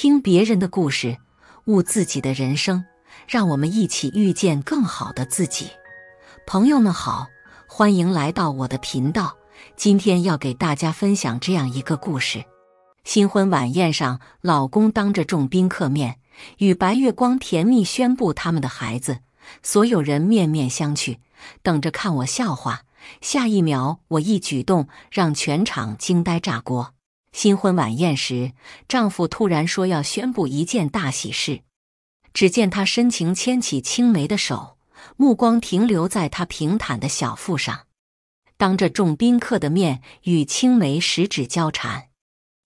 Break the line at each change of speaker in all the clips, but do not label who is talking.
听别人的故事，悟自己的人生，让我们一起遇见更好的自己。朋友们好，欢迎来到我的频道。今天要给大家分享这样一个故事：新婚晚宴上，老公当着众宾客面与白月光甜蜜宣布他们的孩子，所有人面面相觑，等着看我笑话。下一秒，我一举动让全场惊呆炸锅。新婚晚宴时，丈夫突然说要宣布一件大喜事。只见他深情牵起青梅的手，目光停留在她平坦的小腹上，当着众宾客的面与青梅十指交缠。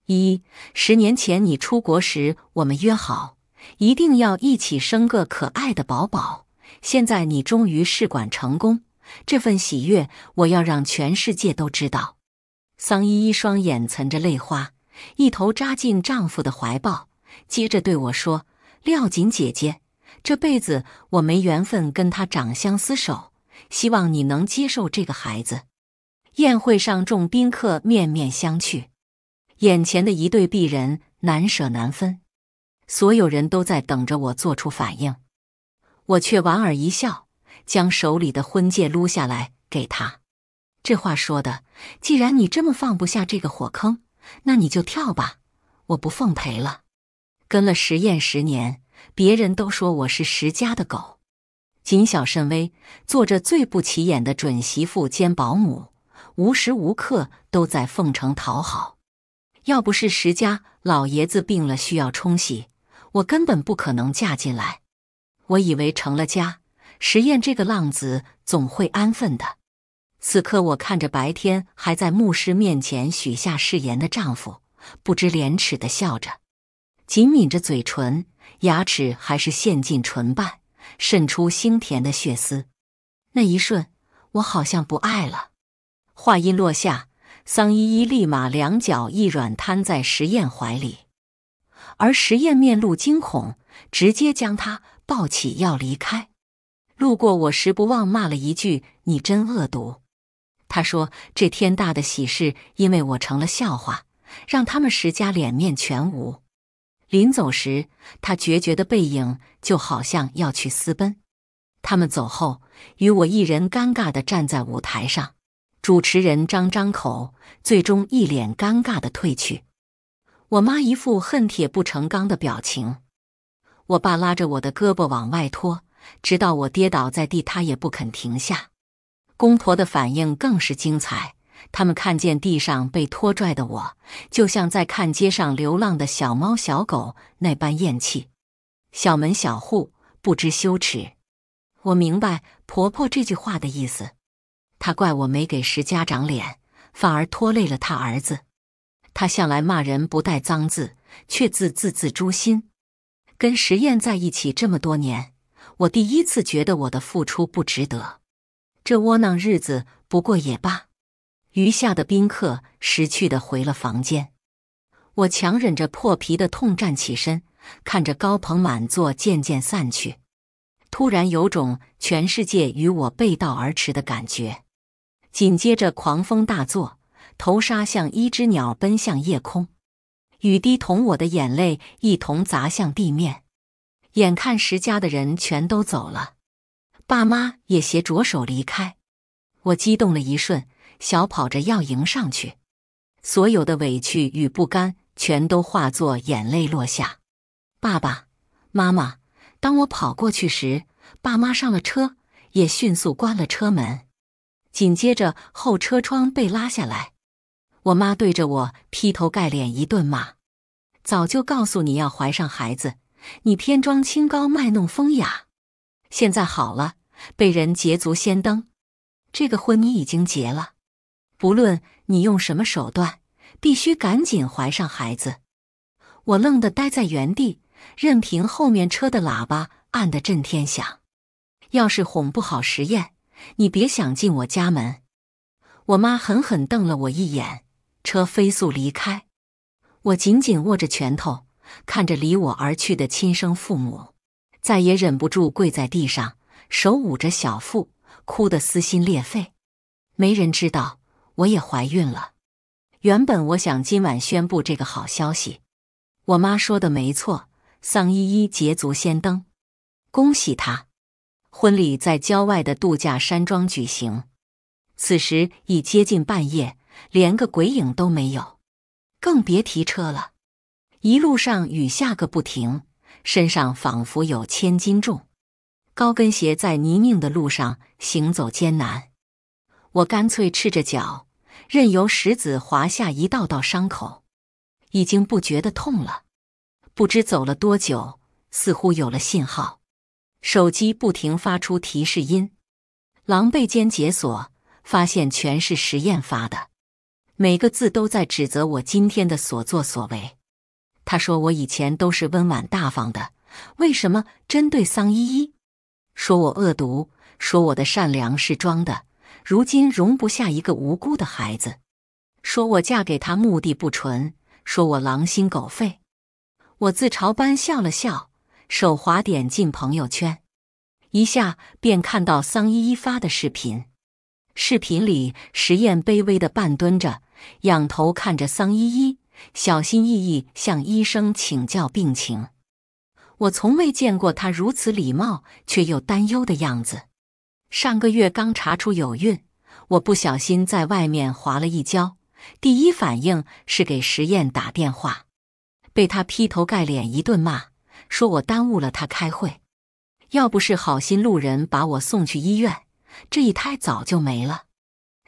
一十年前你出国时，我们约好一定要一起生个可爱的宝宝。现在你终于试管成功，这份喜悦我要让全世界都知道。桑依依双眼存着泪花，一头扎进丈夫的怀抱，接着对我说：“廖锦姐姐，这辈子我没缘分跟他长相厮守，希望你能接受这个孩子。”宴会上，众宾客面面相觑，眼前的一对璧人难舍难分，所有人都在等着我做出反应，我却莞尔一笑，将手里的婚戒撸下来给他。这话说的，既然你这么放不下这个火坑，那你就跳吧，我不奉陪了。跟了石彦十年，别人都说我是石家的狗，谨小慎微，做着最不起眼的准媳妇兼保姆，无时无刻都在奉承讨好。要不是石家老爷子病了需要冲洗，我根本不可能嫁进来。我以为成了家，实验这个浪子总会安分的。此刻，我看着白天还在牧师面前许下誓言的丈夫，不知廉耻的笑着，紧抿着嘴唇，牙齿还是陷进唇瓣，渗出腥甜的血丝。那一瞬，我好像不爱了。话音落下，桑依依立马两脚一软，瘫在石彦怀里，而石彦面露惊恐，直接将她抱起要离开。路过我时，不忘骂了一句：“你真恶毒。”他说：“这天大的喜事，因为我成了笑话，让他们石家脸面全无。”临走时，他决绝的背影就好像要去私奔。他们走后，与我一人尴尬的站在舞台上，主持人张张口，最终一脸尴尬的退去。我妈一副恨铁不成钢的表情，我爸拉着我的胳膊往外拖，直到我跌倒在地，他也不肯停下。公婆的反应更是精彩。他们看见地上被拖拽的我，就像在看街上流浪的小猫小狗那般厌弃。小门小户不知羞耻。我明白婆婆这句话的意思，她怪我没给石家长脸，反而拖累了她儿子。她向来骂人不带脏字，却字字字诛心。跟石燕在一起这么多年，我第一次觉得我的付出不值得。这窝囊日子不过也罢，余下的宾客识趣的回了房间。我强忍着破皮的痛站起身，看着高朋满座渐渐散去，突然有种全世界与我背道而驰的感觉。紧接着狂风大作，头纱像一只鸟奔向夜空，雨滴同我的眼泪一同砸向地面。眼看石家的人全都走了。爸妈也携着手离开，我激动了一瞬，小跑着要迎上去，所有的委屈与不甘全都化作眼泪落下。爸爸妈妈，当我跑过去时，爸妈上了车，也迅速关了车门，紧接着后车窗被拉下来，我妈对着我劈头盖脸一顿骂：“早就告诉你要怀上孩子，你偏装清高卖弄风雅，现在好了。”被人捷足先登，这个婚你已经结了。不论你用什么手段，必须赶紧怀上孩子。我愣的呆在原地，任凭后面车的喇叭按得震天响。要是哄不好实验，你别想进我家门。我妈狠狠瞪了我一眼，车飞速离开。我紧紧握着拳头，看着离我而去的亲生父母，再也忍不住，跪在地上。手捂着小腹，哭得撕心裂肺。没人知道我也怀孕了。原本我想今晚宣布这个好消息。我妈说的没错，桑依依捷足先登，恭喜她。婚礼在郊外的度假山庄举行。此时已接近半夜，连个鬼影都没有，更别提车了。一路上雨下个不停，身上仿佛有千斤重。高跟鞋在泥泞的路上行走艰难，我干脆赤着脚，任由石子划下一道道伤口，已经不觉得痛了。不知走了多久，似乎有了信号，手机不停发出提示音。狼狈间解锁，发现全是实验发的，每个字都在指责我今天的所作所为。他说我以前都是温婉大方的，为什么针对桑依依？说我恶毒，说我的善良是装的，如今容不下一个无辜的孩子，说我嫁给他目的不纯，说我狼心狗肺。我自嘲般笑了笑，手滑点进朋友圈，一下便看到桑依依发的视频。视频里，石燕卑微的半蹲着，仰头看着桑依依，小心翼翼向医生请教病情。我从未见过他如此礼貌却又担忧的样子。上个月刚查出有孕，我不小心在外面滑了一跤，第一反应是给石燕打电话，被他劈头盖脸一顿骂，说我耽误了他开会。要不是好心路人把我送去医院，这一胎早就没了。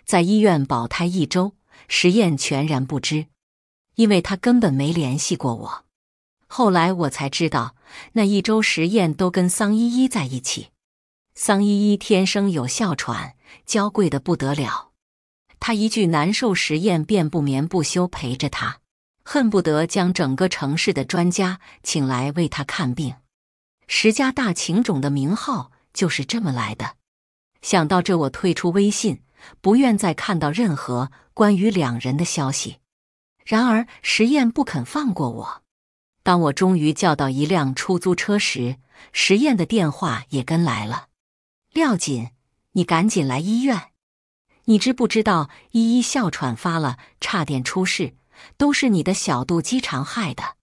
在医院保胎一周，石燕全然不知，因为他根本没联系过我。后来我才知道，那一周实验都跟桑依依在一起。桑依依天生有哮喘，娇贵的不得了。他一句难受，实验便不眠不休陪着他，恨不得将整个城市的专家请来为他看病。石家大情种的名号就是这么来的。想到这，我退出微信，不愿再看到任何关于两人的消息。然而，实验不肯放过我。当我终于叫到一辆出租车时，石燕的电话也跟来了。廖锦，你赶紧来医院！你知不知道依依哮喘发了，差点出事，都是你的小肚鸡肠害的。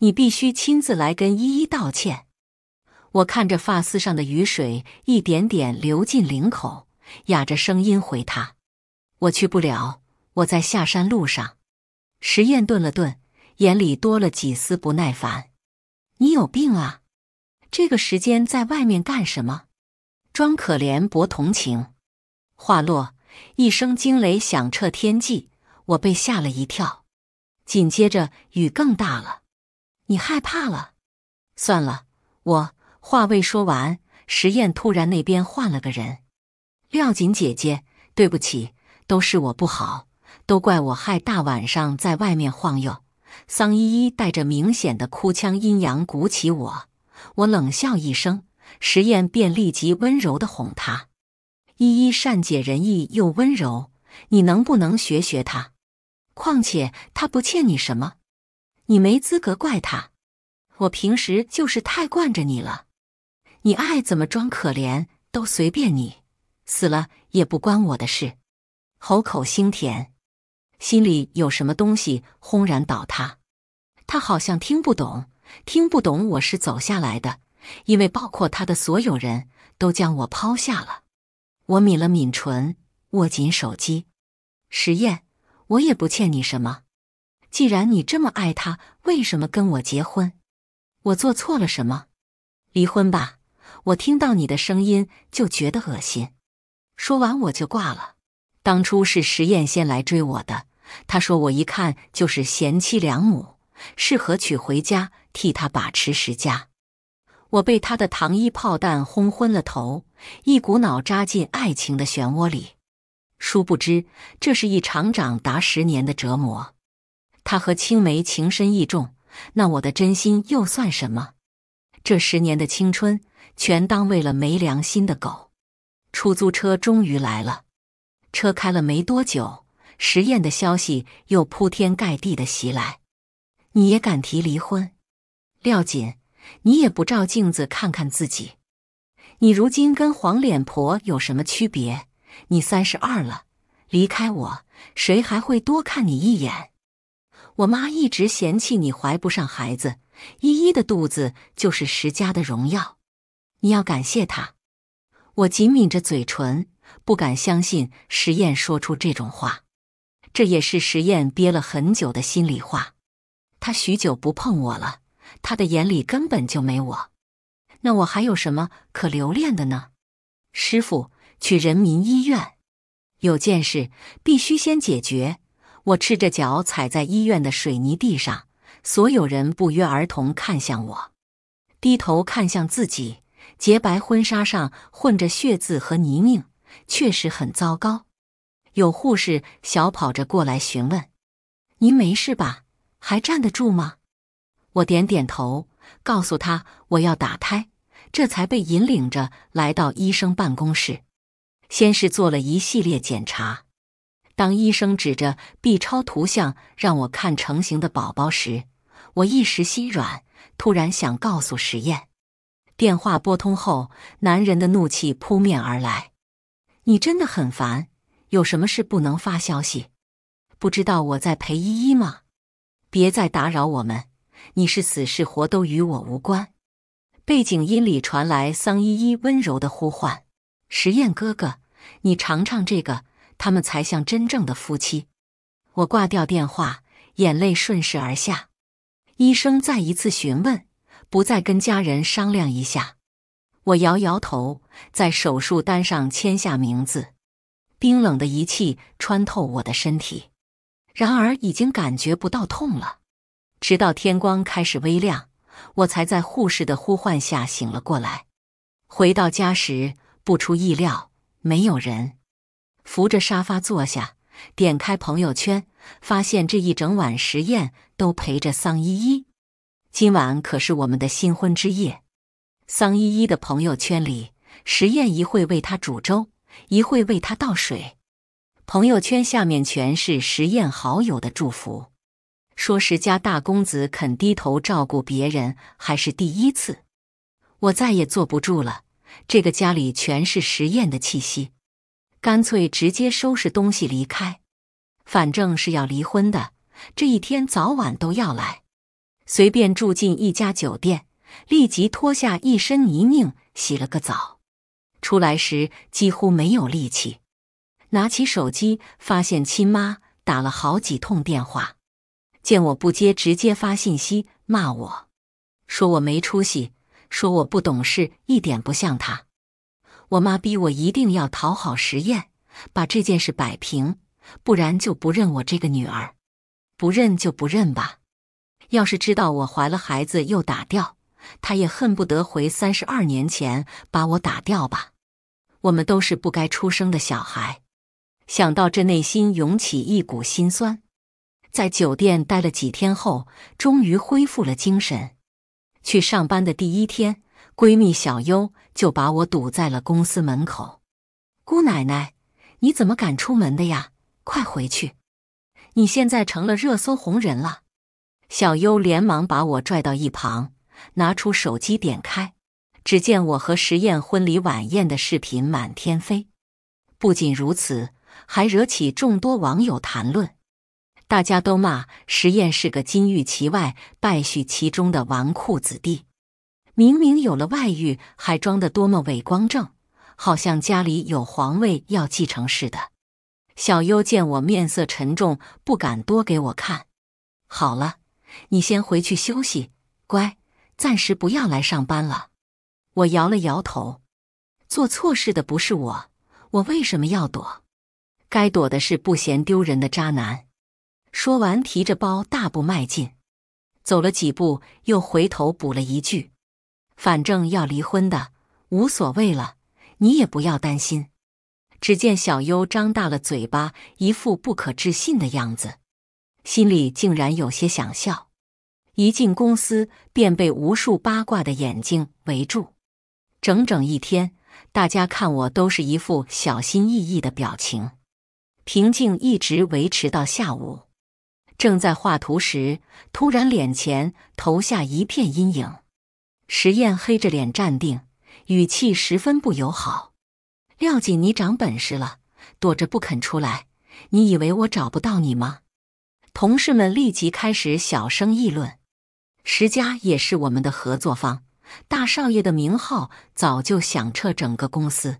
你必须亲自来跟依依道歉。我看着发丝上的雨水一点点流进领口，哑着声音回他：“我去不了，我在下山路上。”石燕顿了顿。眼里多了几丝不耐烦。“你有病啊！这个时间在外面干什么？装可怜博同情。”话落，一声惊雷响彻天际，我被吓了一跳。紧接着雨更大了，你害怕了？算了，我话未说完，石燕突然那边换了个人：“廖锦姐姐，对不起，都是我不好，都怪我害大晚上在外面晃悠。”桑依依带着明显的哭腔，阴阳鼓起我。我冷笑一声，石燕便立即温柔地哄她。依依善解人意又温柔，你能不能学学她？况且她不欠你什么，你没资格怪她。我平时就是太惯着你了，你爱怎么装可怜都随便你，死了也不关我的事。喉口腥甜。心里有什么东西轰然倒塌，他好像听不懂，听不懂我是走下来的，因为包括他的所有人都将我抛下了。我抿了抿唇，握紧手机。石燕，我也不欠你什么。既然你这么爱他，为什么跟我结婚？我做错了什么？离婚吧，我听到你的声音就觉得恶心。说完我就挂了。当初是石燕先来追我的。他说：“我一看就是贤妻良母，适合娶回家替他把持十家。”我被他的糖衣炮弹轰昏了头，一股脑扎进爱情的漩涡里。殊不知，这是一场长达十年的折磨。他和青梅情深意重，那我的真心又算什么？这十年的青春，全当为了没良心的狗。出租车终于来了，车开了没多久。实验的消息又铺天盖地的袭来，你也敢提离婚？廖锦，你也不照镜子看看自己，你如今跟黄脸婆有什么区别？你三十二了，离开我，谁还会多看你一眼？我妈一直嫌弃你怀不上孩子，依依的肚子就是石家的荣耀，你要感谢她。我紧抿着嘴唇，不敢相信石燕说出这种话。这也是石燕憋了很久的心里话。他许久不碰我了，他的眼里根本就没我。那我还有什么可留恋的呢？师傅，去人民医院，有件事必须先解决。我赤着脚踩在医院的水泥地上，所有人不约而同看向我，低头看向自己，洁白婚纱上混着血渍和泥泞，确实很糟糕。有护士小跑着过来询问：“您没事吧？还站得住吗？”我点点头，告诉他我要打胎，这才被引领着来到医生办公室。先是做了一系列检查，当医生指着 B 超图像让我看成型的宝宝时，我一时心软，突然想告诉实验。电话拨通后，男人的怒气扑面而来：“你真的很烦。”有什么事不能发消息？不知道我在陪依依吗？别再打扰我们！你是死是活都与我无关。背景音里传来桑依依温柔的呼唤：“实验哥哥，你尝尝这个。”他们才像真正的夫妻。我挂掉电话，眼泪顺势而下。医生再一次询问，不再跟家人商量一下。我摇摇头，在手术单上签下名字。冰冷的仪器穿透我的身体，然而已经感觉不到痛了。直到天光开始微亮，我才在护士的呼唤下醒了过来。回到家时，不出意料，没有人。扶着沙发坐下，点开朋友圈，发现这一整晚实验都陪着桑依依。今晚可是我们的新婚之夜。桑依依的朋友圈里，实验一会为她煮粥。一会为他倒水，朋友圈下面全是实验好友的祝福，说石家大公子肯低头照顾别人还是第一次。我再也坐不住了，这个家里全是实验的气息，干脆直接收拾东西离开。反正是要离婚的，这一天早晚都要来。随便住进一家酒店，立即脱下一身泥泞，洗了个澡。出来时几乎没有力气，拿起手机发现亲妈打了好几通电话，见我不接，直接发信息骂我，说我没出息，说我不懂事，一点不像她。我妈逼我一定要讨好实验，把这件事摆平，不然就不认我这个女儿。不认就不认吧，要是知道我怀了孩子又打掉，她也恨不得回三十二年前把我打掉吧。我们都是不该出生的小孩，想到这，内心涌起一股心酸。在酒店待了几天后，终于恢复了精神。去上班的第一天，闺蜜小优就把我堵在了公司门口。“姑奶奶，你怎么敢出门的呀？快回去！你现在成了热搜红人了。”小优连忙把我拽到一旁，拿出手机点开。只见我和石燕婚礼晚宴的视频满天飞，不仅如此，还惹起众多网友谈论。大家都骂石燕是个金玉其外、败絮其中的纨绔子弟，明明有了外遇，还装得多么伪光正，好像家里有皇位要继承似的。小优见我面色沉重，不敢多给我看。好了，你先回去休息，乖，暂时不要来上班了。我摇了摇头，做错事的不是我，我为什么要躲？该躲的是不嫌丢人的渣男。说完，提着包大步迈进，走了几步又回头补了一句：“反正要离婚的无所谓了，你也不要担心。”只见小优张大了嘴巴，一副不可置信的样子，心里竟然有些想笑。一进公司，便被无数八卦的眼睛围住。整整一天，大家看我都是一副小心翼翼的表情，平静一直维持到下午。正在画图时，突然脸前投下一片阴影。石燕黑着脸站定，语气十分不友好：“廖锦，你长本事了，躲着不肯出来。你以为我找不到你吗？”同事们立即开始小声议论。石家也是我们的合作方。大少爷的名号早就响彻整个公司。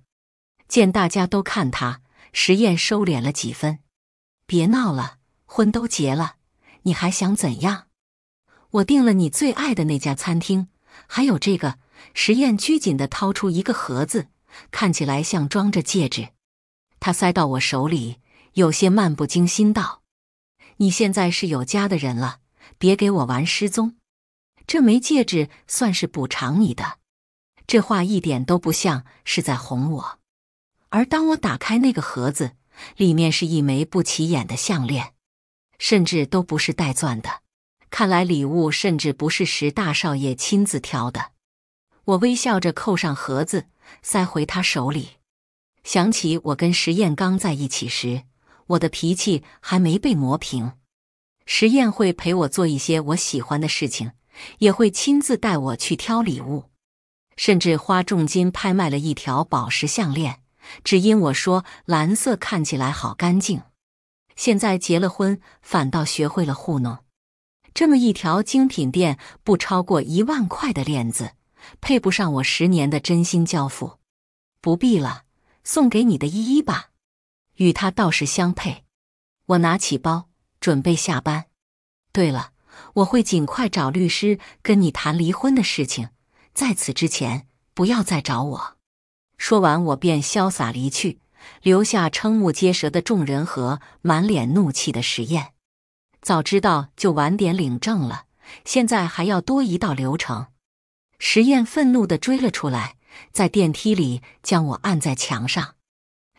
见大家都看他，石燕收敛了几分。别闹了，婚都结了，你还想怎样？我订了你最爱的那家餐厅，还有这个。石燕拘谨地掏出一个盒子，看起来像装着戒指。他塞到我手里，有些漫不经心道：“你现在是有家的人了，别给我玩失踪。”这枚戒指算是补偿你的，这话一点都不像是在哄我。而当我打开那个盒子，里面是一枚不起眼的项链，甚至都不是带钻的。看来礼物甚至不是石大少爷亲自挑的。我微笑着扣上盒子，塞回他手里。想起我跟石燕刚在一起时，我的脾气还没被磨平。石燕会陪我做一些我喜欢的事情。也会亲自带我去挑礼物，甚至花重金拍卖了一条宝石项链，只因我说蓝色看起来好干净。现在结了婚，反倒学会了糊弄。这么一条精品店不超过一万块的链子，配不上我十年的真心交付。不必了，送给你的依依吧，与她倒是相配。我拿起包，准备下班。对了。我会尽快找律师跟你谈离婚的事情，在此之前不要再找我。说完，我便潇洒离去，留下瞠目结舌的众人和满脸怒气的石燕。早知道就晚点领证了，现在还要多一道流程。石燕愤怒地追了出来，在电梯里将我按在墙上：“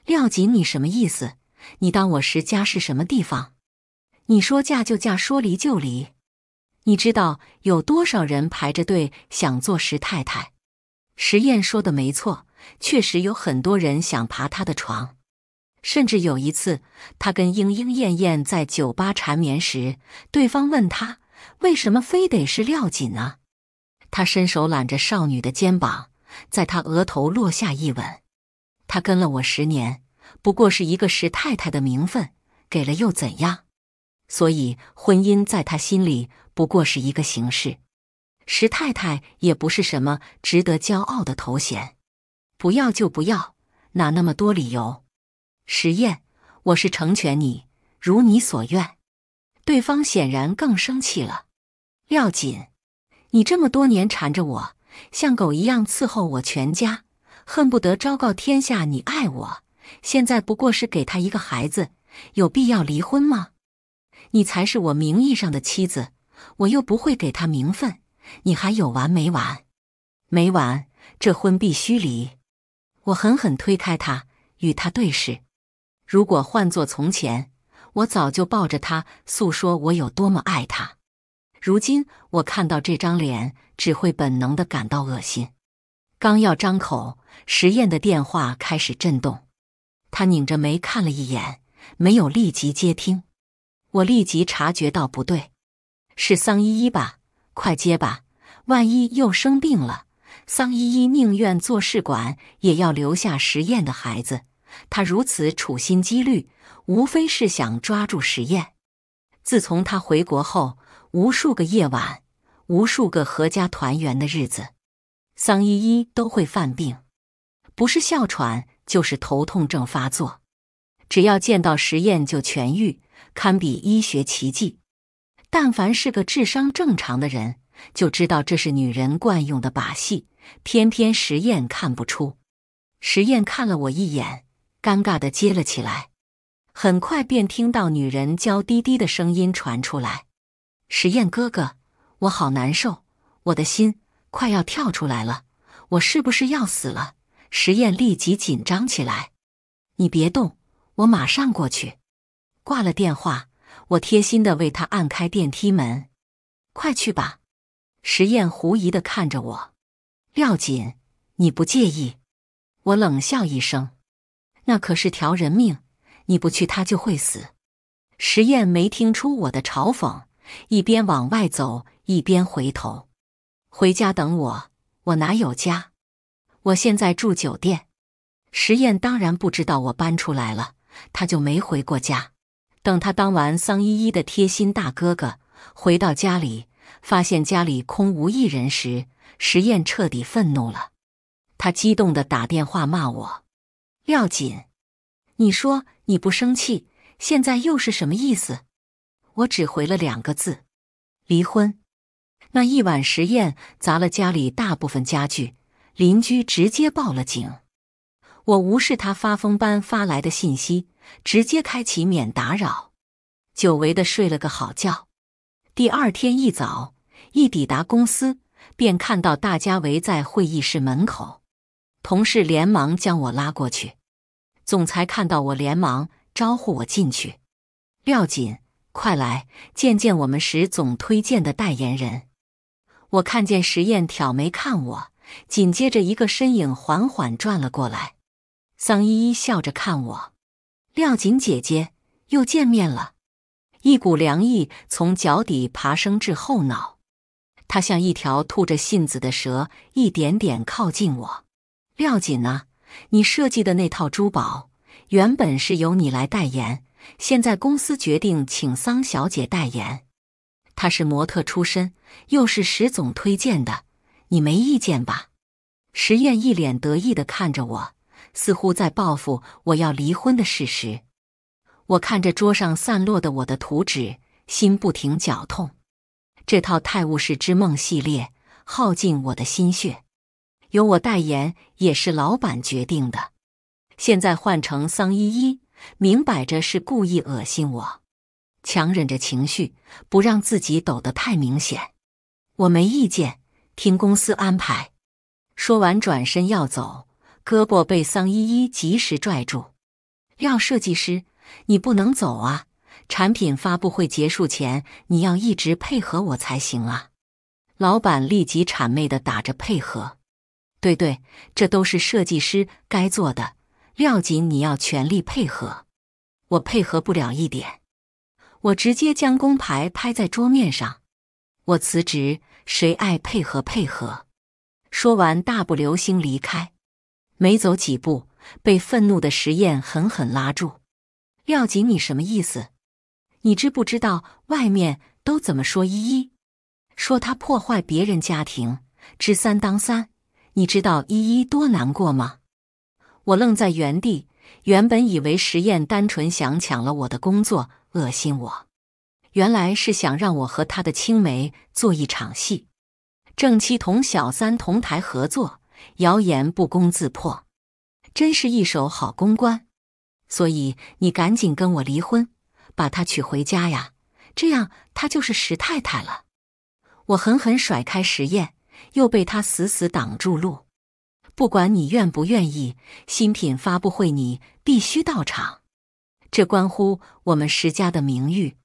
廖锦，你什么意思？你当我石家是什么地方？你说嫁就嫁，说离就离？”你知道有多少人排着队想做石太太？石燕说的没错，确实有很多人想爬她的床。甚至有一次，他跟莺莺燕燕在酒吧缠绵时，对方问他为什么非得是廖锦呢？他伸手揽着少女的肩膀，在她额头落下一吻。他跟了我十年，不过是一个石太太的名分，给了又怎样？所以，婚姻在他心里不过是一个形式，石太太也不是什么值得骄傲的头衔。不要就不要，哪那么多理由？石燕，我是成全你，如你所愿。对方显然更生气了。廖锦，你这么多年缠着我，像狗一样伺候我全家，恨不得昭告天下你爱我。现在不过是给他一个孩子，有必要离婚吗？你才是我名义上的妻子，我又不会给他名分，你还有完没完？没完，这婚必须离！我狠狠推开他，与他对视。如果换作从前，我早就抱着他诉说我有多么爱他。如今我看到这张脸，只会本能的感到恶心。刚要张口，石燕的电话开始震动，他拧着眉看了一眼，没有立即接听。我立即察觉到不对，是桑依依吧？快接吧，万一又生病了。桑依依宁愿做试管，也要留下实验的孩子。她如此处心积虑，无非是想抓住实验。自从他回国后，无数个夜晚，无数个合家团圆的日子，桑依依都会犯病，不是哮喘，就是头痛症发作。只要见到实验，就痊愈。堪比医学奇迹，但凡是个智商正常的人，就知道这是女人惯用的把戏。偏偏实验看不出，实验看了我一眼，尴尬的接了起来。很快便听到女人娇滴滴的声音传出来：“实验哥哥，我好难受，我的心快要跳出来了，我是不是要死了？”实验立即紧张起来：“你别动，我马上过去。”挂了电话，我贴心的为他按开电梯门，快去吧。石燕狐疑的看着我，廖锦，你不介意？我冷笑一声，那可是条人命，你不去他就会死。石燕没听出我的嘲讽，一边往外走，一边回头，回家等我。我哪有家？我现在住酒店。石燕当然不知道我搬出来了，他就没回过家。等他当完桑依依的贴心大哥哥，回到家里，发现家里空无一人时，石燕彻底愤怒了。他激动地打电话骂我：“廖锦，你说你不生气，现在又是什么意思？”我只回了两个字：“离婚。”那一晚，石燕砸了家里大部分家具，邻居直接报了警。我无视他发疯般发来的信息。直接开启免打扰，久违的睡了个好觉。第二天一早，一抵达公司，便看到大家围在会议室门口。同事连忙将我拉过去，总裁看到我，连忙招呼我进去：“廖锦，快来见见我们石总推荐的代言人。”我看见石燕挑眉看我，紧接着一个身影缓缓转了过来，桑依依笑着看我。廖锦姐姐又见面了，一股凉意从脚底爬升至后脑，她像一条吐着信子的蛇，一点点靠近我。廖锦啊，你设计的那套珠宝原本是由你来代言，现在公司决定请桑小姐代言，她是模特出身，又是石总推荐的，你没意见吧？石燕一脸得意的看着我。似乎在报复我要离婚的事实。我看着桌上散落的我的图纸，心不停绞痛。这套《泰晤士之梦》系列耗尽我的心血，由我代言也是老板决定的。现在换成桑依依，明摆着是故意恶心我。强忍着情绪，不让自己抖得太明显。我没意见，听公司安排。说完，转身要走。胳膊被桑依依及时拽住，廖设计师，你不能走啊！产品发布会结束前，你要一直配合我才行啊！老板立即谄媚的打着配合，对对，这都是设计师该做的。廖锦，你要全力配合，我配合不了一点。我直接将工牌拍在桌面上，我辞职，谁爱配合配合。说完，大步流星离开。没走几步，被愤怒的石燕狠狠拉住。廖锦，你什么意思？你知不知道外面都怎么说依依？说她破坏别人家庭，知三当三。你知道依依多难过吗？我愣在原地，原本以为石燕单纯想抢了我的工作，恶心我，原来是想让我和他的青梅做一场戏，正妻同小三同台合作。谣言不攻自破，真是一手好公关。所以你赶紧跟我离婚，把她娶回家呀，这样她就是石太太了。我狠狠甩开石砚，又被他死死挡住路。不管你愿不愿意，新品发布会你必须到场，这关乎我们石家的名誉。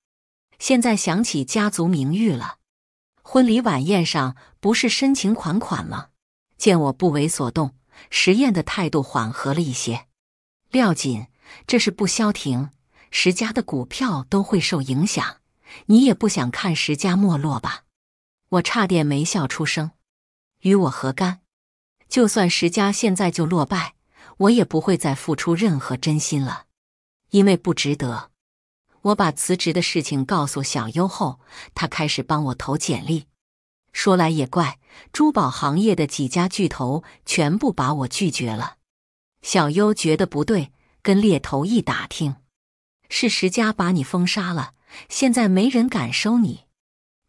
现在想起家族名誉了，婚礼晚宴上不是深情款款吗？见我不为所动，石燕的态度缓和了一些。廖锦，这事不消停，石家的股票都会受影响，你也不想看石家没落吧？我差点没笑出声。与我何干？就算石家现在就落败，我也不会再付出任何真心了，因为不值得。我把辞职的事情告诉小优后，他开始帮我投简历。说来也怪，珠宝行业的几家巨头全部把我拒绝了。小优觉得不对，跟猎头一打听，是石家把你封杀了，现在没人敢收你。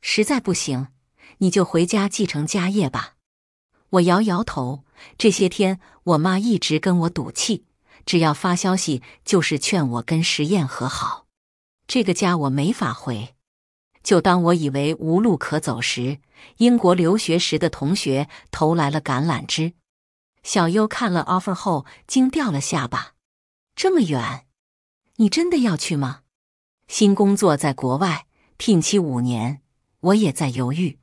实在不行，你就回家继承家业吧。我摇摇头，这些天我妈一直跟我赌气，只要发消息就是劝我跟石燕和好。这个家我没法回。就当我以为无路可走时，英国留学时的同学投来了橄榄枝。小优看了 offer 后惊掉了下巴：“这么远，你真的要去吗？”新工作在国外，聘期五年。我也在犹豫。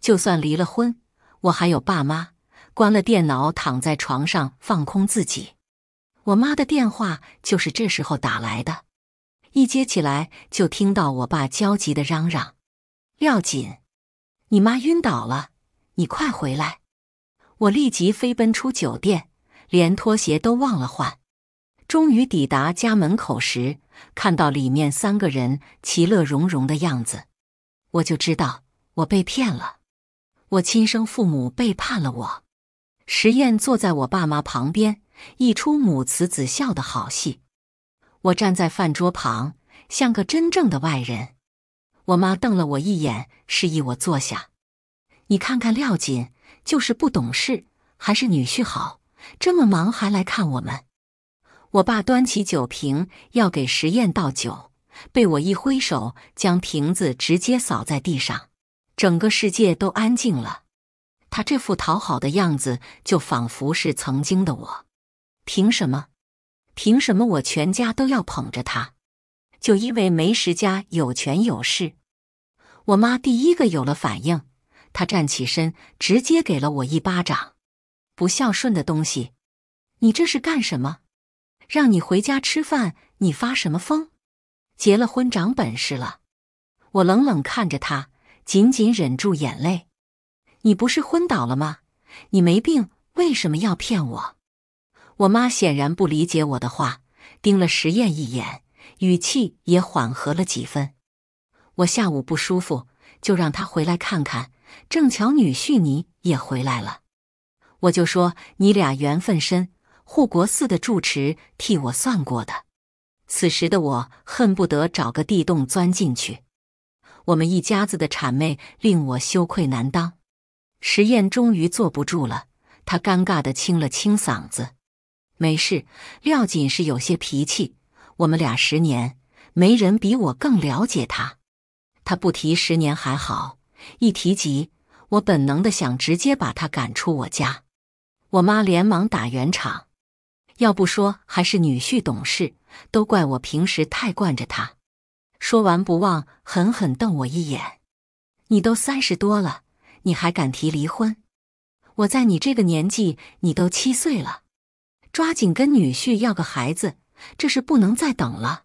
就算离了婚，我还有爸妈。关了电脑，躺在床上，放空自己。我妈的电话就是这时候打来的。一接起来，就听到我爸焦急的嚷嚷：“廖锦，你妈晕倒了，你快回来！”我立即飞奔出酒店，连拖鞋都忘了换。终于抵达家门口时，看到里面三个人其乐融融的样子，我就知道我被骗了。我亲生父母背叛了我。石燕坐在我爸妈旁边，一出母慈子孝的好戏。我站在饭桌旁，像个真正的外人。我妈瞪了我一眼，示意我坐下。你看看廖锦，就是不懂事，还是女婿好，这么忙还来看我们。我爸端起酒瓶要给石燕倒酒，被我一挥手，将瓶子直接扫在地上。整个世界都安静了。他这副讨好的样子，就仿佛是曾经的我。凭什么？凭什么我全家都要捧着他？就因为梅石家有权有势。我妈第一个有了反应，她站起身，直接给了我一巴掌：“不孝顺的东西，你这是干什么？让你回家吃饭，你发什么疯？结了婚长本事了？”我冷冷看着她，紧紧忍住眼泪：“你不是昏倒了吗？你没病，为什么要骗我？”我妈显然不理解我的话，盯了石彦一眼，语气也缓和了几分。我下午不舒服，就让她回来看看。正巧女婿你也回来了，我就说你俩缘分深。护国寺的住持替我算过的。此时的我恨不得找个地洞钻进去。我们一家子的谄媚令我羞愧难当。石彦终于坐不住了，他尴尬的清了清嗓子。没事，廖锦是有些脾气。我们俩十年，没人比我更了解他。他不提十年还好，一提及，我本能的想直接把他赶出我家。我妈连忙打圆场，要不说还是女婿懂事，都怪我平时太惯着他。说完不忘狠狠瞪我一眼：“你都三十多了，你还敢提离婚？我在你这个年纪，你都七岁了。”抓紧跟女婿要个孩子，这是不能再等了。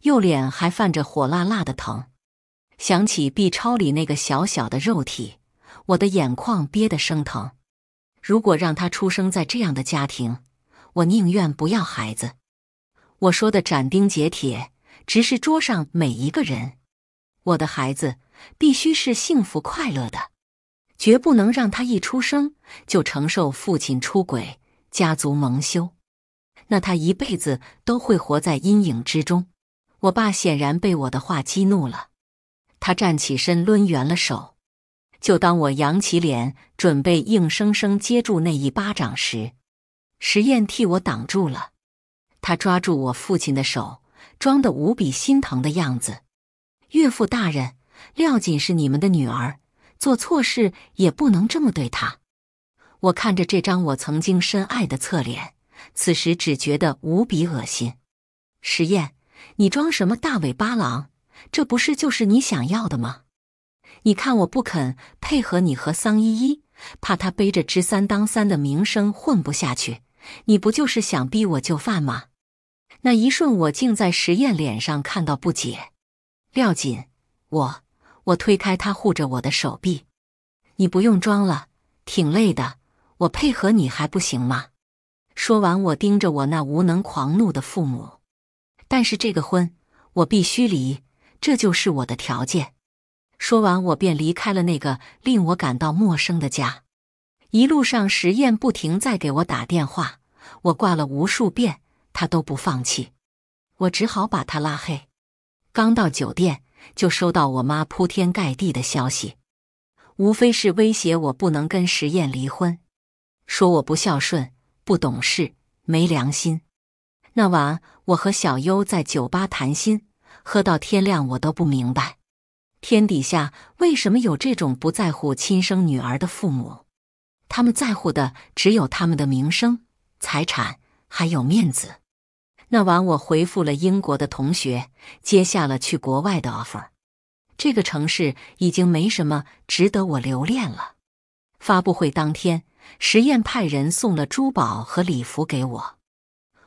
右脸还泛着火辣辣的疼，想起 B 超里那个小小的肉体，我的眼眶憋得生疼。如果让他出生在这样的家庭，我宁愿不要孩子。我说的斩钉截铁，直视桌上每一个人。我的孩子必须是幸福快乐的，绝不能让他一出生就承受父亲出轨。家族蒙羞，那他一辈子都会活在阴影之中。我爸显然被我的话激怒了，他站起身，抡圆了手。就当我扬起脸，准备硬生生接住那一巴掌时，石燕替我挡住了。他抓住我父亲的手，装得无比心疼的样子。岳父大人，廖锦是你们的女儿，做错事也不能这么对她。我看着这张我曾经深爱的侧脸，此时只觉得无比恶心。石燕，你装什么大尾巴狼？这不是就是你想要的吗？你看我不肯配合你和桑依依，怕他背着知三当三的名声混不下去。你不就是想逼我就范吗？那一瞬，我竟在石验脸上看到不解。廖锦，我我推开他，护着我的手臂。你不用装了，挺累的。我配合你还不行吗？说完，我盯着我那无能狂怒的父母。但是这个婚我必须离，这就是我的条件。说完，我便离开了那个令我感到陌生的家。一路上，石燕不停在给我打电话，我挂了无数遍，他都不放弃，我只好把他拉黑。刚到酒店，就收到我妈铺天盖地的消息，无非是威胁我不能跟石燕离婚。说我不孝顺、不懂事、没良心。那晚我和小优在酒吧谈心，喝到天亮，我都不明白，天底下为什么有这种不在乎亲生女儿的父母？他们在乎的只有他们的名声、财产，还有面子。那晚我回复了英国的同学，接下了去国外的 offer。这个城市已经没什么值得我留恋了。发布会当天。石验派人送了珠宝和礼服给我，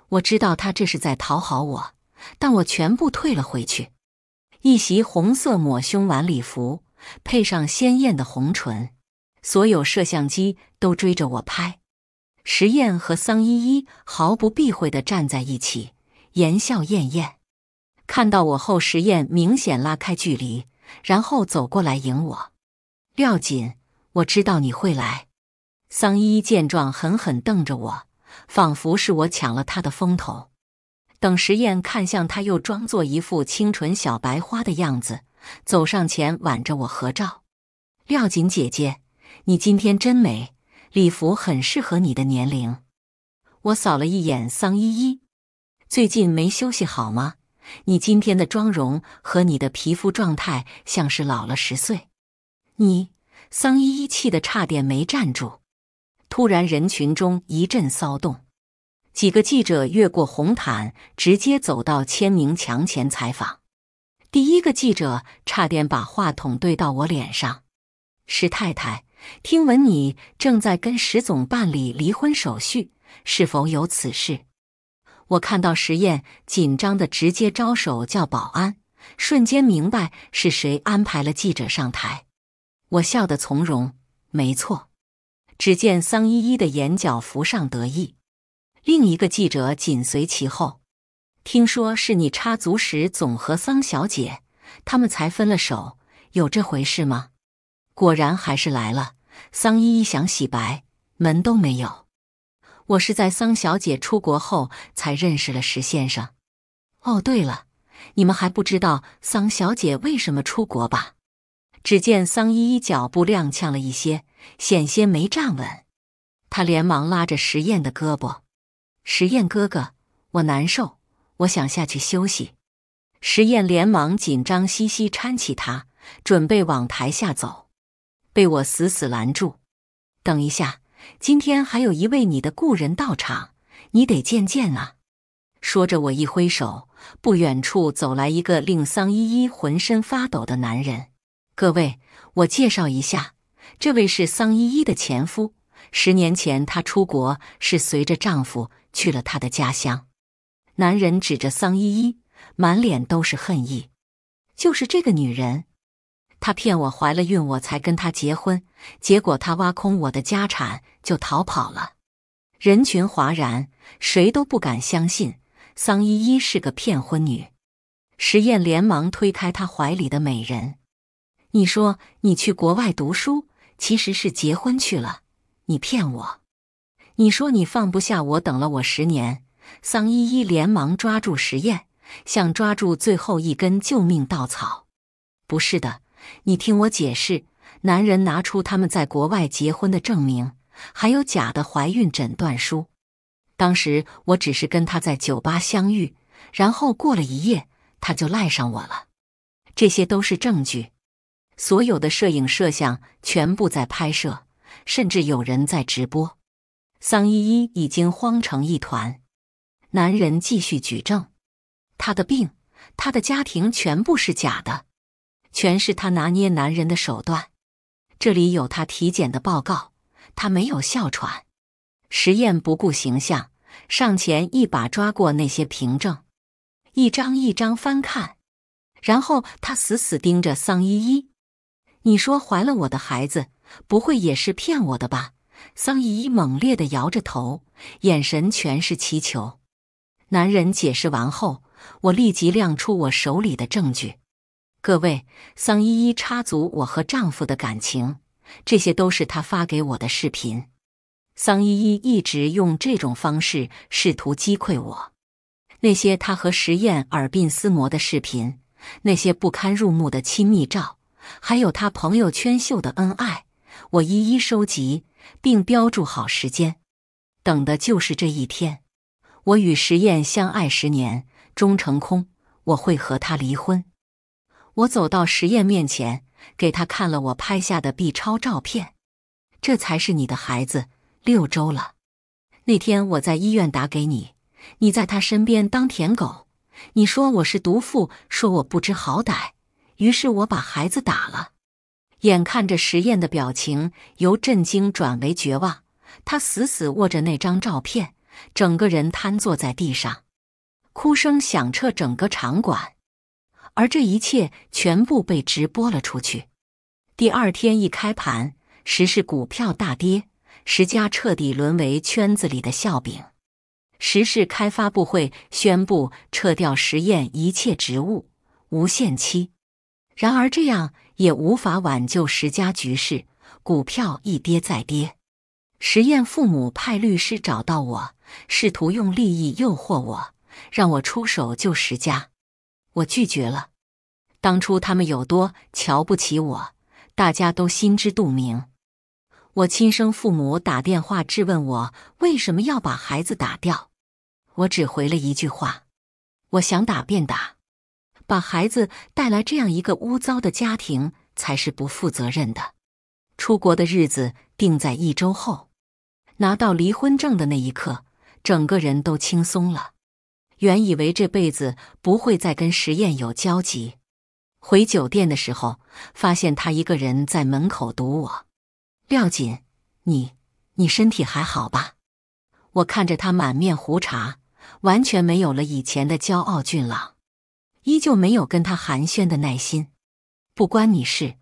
我知道他这是在讨好我，但我全部退了回去。一袭红色抹胸晚礼服，配上鲜艳的红唇，所有摄像机都追着我拍。石验和桑依依毫不避讳的站在一起，言笑晏晏。看到我后，石验明显拉开距离，然后走过来迎我。廖锦，我知道你会来。桑依依见状，狠狠瞪着我，仿佛是我抢了他的风头。等石燕看向他，又装作一副清纯小白花的样子，走上前挽着我合照。廖锦姐姐，你今天真美，礼服很适合你的年龄。我扫了一眼桑依依，最近没休息好吗？你今天的妆容和你的皮肤状态像是老了十岁。你，桑依依气得差点没站住。突然，人群中一阵骚动，几个记者越过红毯，直接走到签名墙前采访。第一个记者差点把话筒对到我脸上：“石太太，听闻你正在跟石总办理离婚手续，是否有此事？”我看到石燕紧张的直接招手叫保安，瞬间明白是谁安排了记者上台。我笑得从容：“没错。”只见桑依依的眼角浮上得意，另一个记者紧随其后。听说是你插足时总和桑小姐他们才分了手，有这回事吗？果然还是来了。桑依依想洗白，门都没有。我是在桑小姐出国后才认识了石先生。哦，对了，你们还不知道桑小姐为什么出国吧？只见桑依依脚步踉跄了一些，险些没站稳。他连忙拉着石彦的胳膊：“石彦哥哥，我难受，我想下去休息。”石彦连忙紧张兮兮搀起他，准备往台下走，被我死死拦住。“等一下，今天还有一位你的故人到场，你得见见啊。”说着，我一挥手，不远处走来一个令桑依依浑身发抖的男人。各位，我介绍一下，这位是桑依依的前夫。十年前，她出国是随着丈夫去了她的家乡。男人指着桑依依，满脸都是恨意：“就是这个女人，她骗我怀了孕，我才跟她结婚。结果她挖空我的家产就逃跑了。”人群哗然，谁都不敢相信桑依依是个骗婚女。石燕连忙推开她怀里的美人。你说你去国外读书，其实是结婚去了。你骗我！你说你放不下我，等了我十年。桑依依连忙抓住实验，想抓住最后一根救命稻草。不是的，你听我解释。男人拿出他们在国外结婚的证明，还有假的怀孕诊断书。当时我只是跟他在酒吧相遇，然后过了一夜，他就赖上我了。这些都是证据。所有的摄影摄像全部在拍摄，甚至有人在直播。桑依依已经慌成一团。男人继续举证，他的病，他的家庭全部是假的，全是他拿捏男人的手段。这里有他体检的报告，他没有哮喘。石验不顾形象，上前一把抓过那些凭证，一张一张翻看，然后他死死盯着桑依依。你说怀了我的孩子，不会也是骗我的吧？桑依依猛烈地摇着头，眼神全是祈求。男人解释完后，我立即亮出我手里的证据。各位，桑依依插足我和丈夫的感情，这些都是她发给我的视频。桑依依一直用这种方式试图击溃我。那些她和石燕耳鬓厮磨的视频，那些不堪入目的亲密照。还有他朋友圈秀的恩爱，我一一收集并标注好时间。等的就是这一天。我与石燕相爱十年，终成空。我会和他离婚。我走到石燕面前，给他看了我拍下的 B 超照片。这才是你的孩子，六周了。那天我在医院打给你，你在他身边当舔狗。你说我是毒妇，说我不知好歹。于是我把孩子打了，眼看着石验的表情由震惊转为绝望，他死死握着那张照片，整个人瘫坐在地上，哭声响彻整个场馆，而这一切全部被直播了出去。第二天一开盘，石氏股票大跌，石家彻底沦为圈子里的笑柄。石氏开发布会宣布撤掉石验一切职务，无限期。然而，这样也无法挽救石家局势，股票一跌再跌。石燕父母派律师找到我，试图用利益诱惑我，让我出手救石家。我拒绝了。当初他们有多瞧不起我，大家都心知肚明。我亲生父母打电话质问我，为什么要把孩子打掉。我只回了一句话：“我想打便打。”把孩子带来这样一个污糟的家庭才是不负责任的。出国的日子定在一周后，拿到离婚证的那一刻，整个人都轻松了。原以为这辈子不会再跟石验有交集，回酒店的时候发现他一个人在门口堵我。廖锦，你你身体还好吧？我看着他满面胡茬，完全没有了以前的骄傲俊朗。依旧没有跟他寒暄的耐心，不关你事。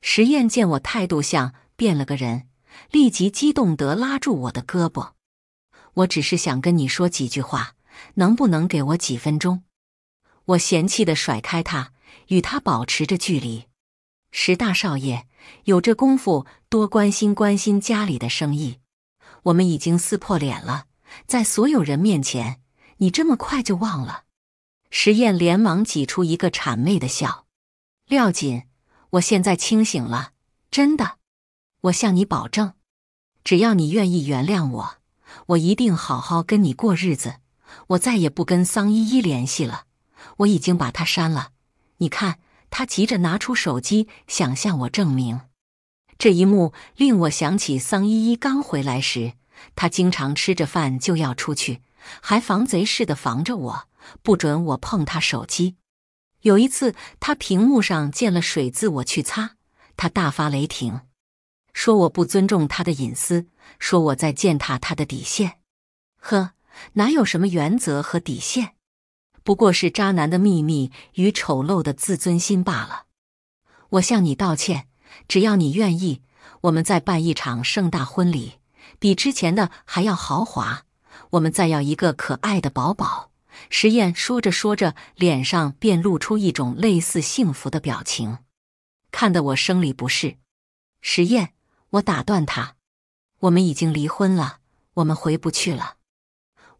石燕见我态度像变了个人，立即激动得拉住我的胳膊。我只是想跟你说几句话，能不能给我几分钟？我嫌弃的甩开他，与他保持着距离。石大少爷，有这功夫多关心关心家里的生意。我们已经撕破脸了，在所有人面前，你这么快就忘了。石燕连忙挤出一个谄媚的笑：“廖锦，我现在清醒了，真的，我向你保证，只要你愿意原谅我，我一定好好跟你过日子。我再也不跟桑依依联系了，我已经把她删了。你看，她急着拿出手机想向我证明。”这一幕令我想起桑依依刚回来时，她经常吃着饭就要出去，还防贼似的防着我。不准我碰他手机。有一次，他屏幕上溅了水渍，我去擦，他大发雷霆，说我不尊重他的隐私，说我在践踏他的底线。呵，哪有什么原则和底线？不过是渣男的秘密与丑陋的自尊心罢了。我向你道歉，只要你愿意，我们再办一场盛大婚礼，比之前的还要豪华。我们再要一个可爱的宝宝。石燕说着说着，脸上便露出一种类似幸福的表情，看得我生理不适。石燕，我打断他，我们已经离婚了，我们回不去了。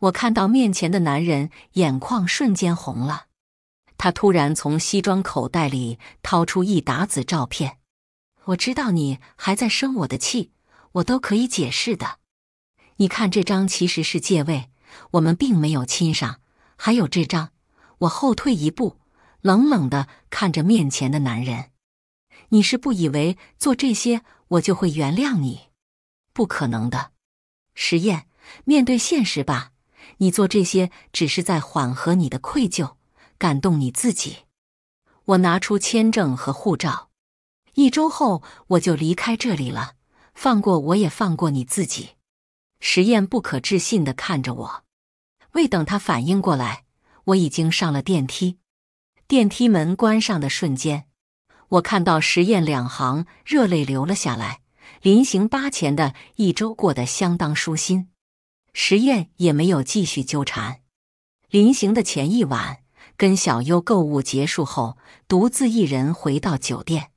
我看到面前的男人眼眶瞬间红了，他突然从西装口袋里掏出一沓子照片。我知道你还在生我的气，我都可以解释的。你看这张，其实是借位，我们并没有亲上。还有这张，我后退一步，冷冷的看着面前的男人。你是不以为做这些我就会原谅你？不可能的，实验，面对现实吧。你做这些只是在缓和你的愧疚，感动你自己。我拿出签证和护照，一周后我就离开这里了。放过我也放过你自己。实验不可置信的看着我。未等他反应过来，我已经上了电梯。电梯门关上的瞬间，我看到石验”两行热泪流了下来。临行八前的一周过得相当舒心，石验也没有继续纠缠。临行的前一晚，跟小优购物结束后，独自一人回到酒店。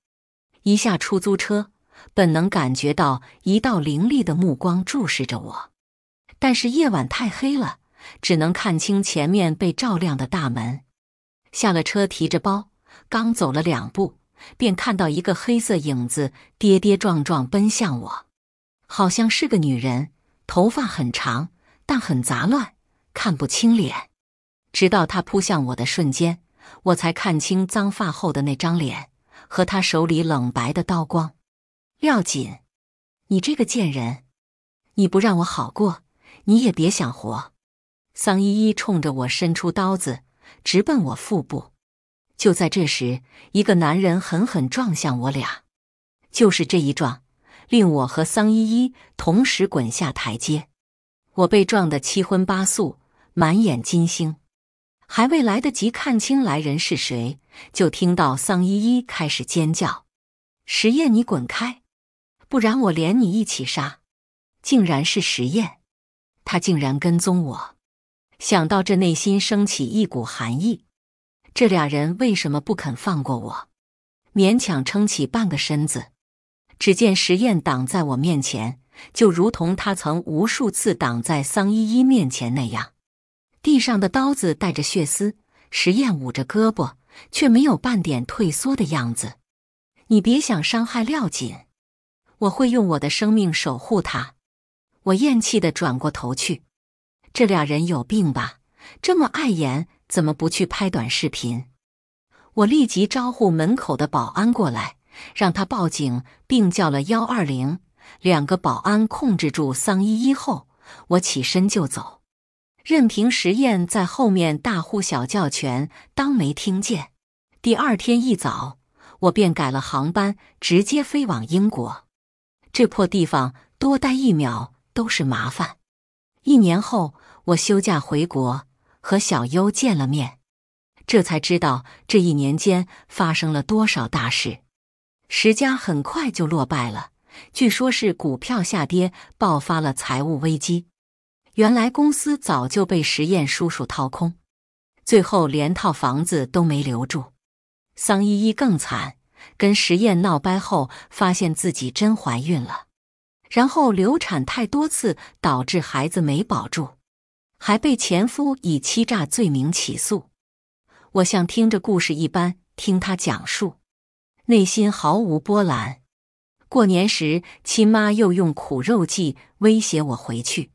一下出租车，本能感觉到一道凌厉的目光注视着我，但是夜晚太黑了。只能看清前面被照亮的大门。下了车，提着包，刚走了两步，便看到一个黑色影子跌跌撞撞奔向我，好像是个女人，头发很长，但很杂乱，看不清脸。直到她扑向我的瞬间，我才看清脏发后的那张脸和她手里冷白的刀光。廖锦，你这个贱人，你不让我好过，你也别想活。桑依依冲着我伸出刀子，直奔我腹部。就在这时，一个男人狠狠撞向我俩。就是这一撞，令我和桑依依同时滚下台阶。我被撞得七荤八素，满眼金星，还未来得及看清来人是谁，就听到桑依依开始尖叫：“石验，你滚开，不然我连你一起杀！”竟然是石验，他竟然跟踪我。想到这，内心升起一股寒意。这俩人为什么不肯放过我？勉强撑起半个身子，只见石燕挡在我面前，就如同他曾无数次挡在桑依依面前那样。地上的刀子带着血丝，石燕捂着胳膊，却没有半点退缩的样子。你别想伤害廖锦，我会用我的生命守护他。我厌气的转过头去。这俩人有病吧？这么碍眼，怎么不去拍短视频？我立即招呼门口的保安过来，让他报警，并叫了幺二零。两个保安控制住桑依依后，我起身就走，任凭石验在后面大呼小叫，全当没听见。第二天一早，我便改了航班，直接飞往英国。这破地方，多待一秒都是麻烦。一年后，我休假回国，和小优见了面，这才知道这一年间发生了多少大事。石家很快就落败了，据说是股票下跌，爆发了财务危机。原来公司早就被实验叔叔掏空，最后连套房子都没留住。桑依依更惨，跟实验闹掰后，发现自己真怀孕了。然后流产太多次，导致孩子没保住，还被前夫以欺诈罪名起诉。我像听着故事一般听他讲述，内心毫无波澜。过年时，亲妈又用苦肉计威胁我回去，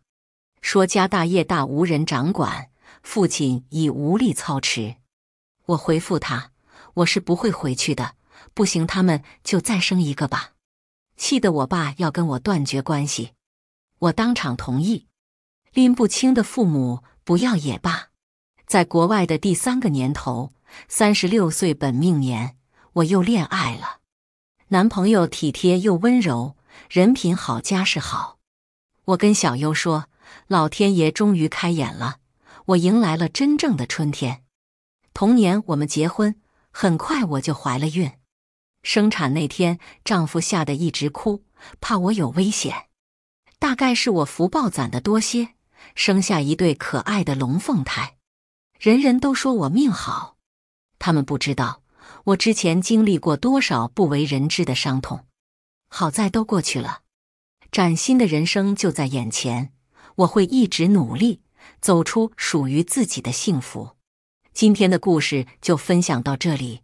说家大业大无人掌管，父亲已无力操持。我回复他：“我是不会回去的，不行，他们就再生一个吧。”气得我爸要跟我断绝关系，我当场同意。拎不清的父母不要也罢。在国外的第三个年头，三十六岁本命年，我又恋爱了。男朋友体贴又温柔，人品好，家世好。我跟小优说：“老天爷终于开眼了，我迎来了真正的春天。”同年我们结婚，很快我就怀了孕。生产那天，丈夫吓得一直哭，怕我有危险。大概是我福报攒的多些，生下一对可爱的龙凤胎，人人都说我命好。他们不知道我之前经历过多少不为人知的伤痛，好在都过去了，崭新的人生就在眼前。我会一直努力，走出属于自己的幸福。今天的故事就分享到这里。